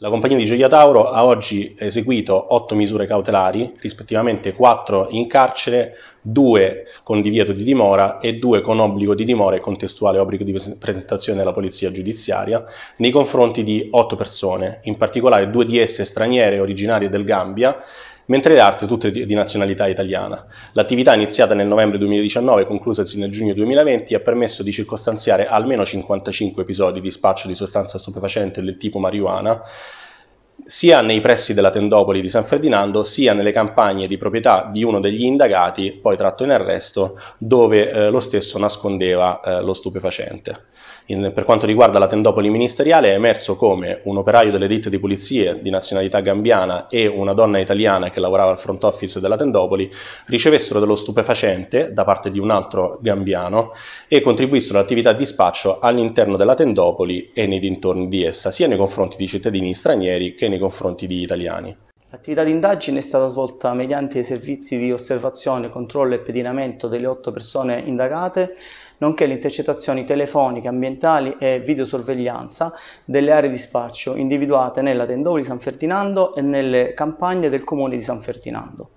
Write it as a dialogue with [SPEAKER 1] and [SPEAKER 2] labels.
[SPEAKER 1] La compagnia di Gioia Tauro ha oggi eseguito 8 misure cautelari, rispettivamente 4 in carcere, 2 con divieto di dimora e 2 con obbligo di dimora e contestuale obbligo di presentazione alla polizia giudiziaria, nei confronti di 8 persone, in particolare 2 di esse straniere originarie del Gambia mentre le altre tutte di nazionalità italiana. L'attività iniziata nel novembre 2019 e conclusasi nel giugno 2020 ha permesso di circostanziare almeno 55 episodi di spaccio di sostanza stupefacente del tipo marijuana sia nei pressi della tendopoli di San Ferdinando, sia nelle campagne di proprietà di uno degli indagati, poi tratto in arresto, dove eh, lo stesso nascondeva eh, lo stupefacente. In, per quanto riguarda la tendopoli ministeriale è emerso come un operaio delle ditte di pulizie di nazionalità gambiana e una donna italiana che lavorava al front office della tendopoli ricevessero dello stupefacente da parte di un altro gambiano e contribuissero all'attività di spaccio all'interno della tendopoli e nei dintorni di essa, sia nei confronti di cittadini stranieri che nei confronti di italiani.
[SPEAKER 2] L'attività di indagine è stata svolta mediante i servizi di osservazione, controllo e pedinamento delle otto persone indagate, nonché le intercettazioni telefoniche, ambientali e videosorveglianza delle aree di spaccio individuate nella Tendoli San Ferdinando e nelle campagne del comune di San Ferdinando.